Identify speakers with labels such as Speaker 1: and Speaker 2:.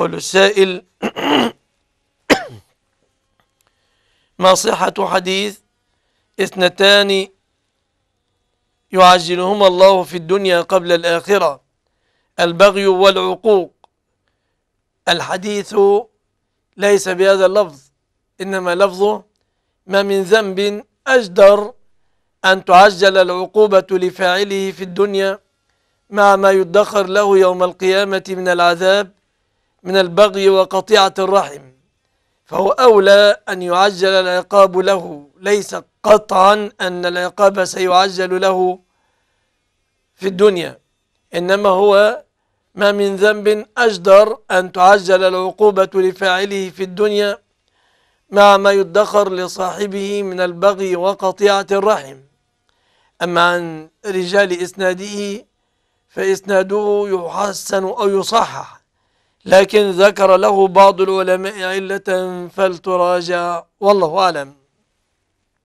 Speaker 1: يقول السائل ما صحة حديث اثنتان يعجلهما الله في الدنيا قبل الآخرة البغي والعقوق الحديث ليس بهذا اللفظ إنما لفظه ما من ذنب أجدر أن تعجل العقوبة لفاعله في الدنيا مع ما يدخر له يوم القيامة من العذاب من البغي وقطيعة الرحم فهو أولى أن يعجل العقاب له ليس قطعا أن العقاب سيعجل له في الدنيا إنما هو ما من ذنب أجدر أن تعجل العقوبة لفاعله في الدنيا مع ما يدخر لصاحبه من البغي وقطيعة الرحم أما عن رجال إسناده فإسناده يحسن أو يصحح لكن ذكر له بعض العلماء علة فلتراجع والله أعلم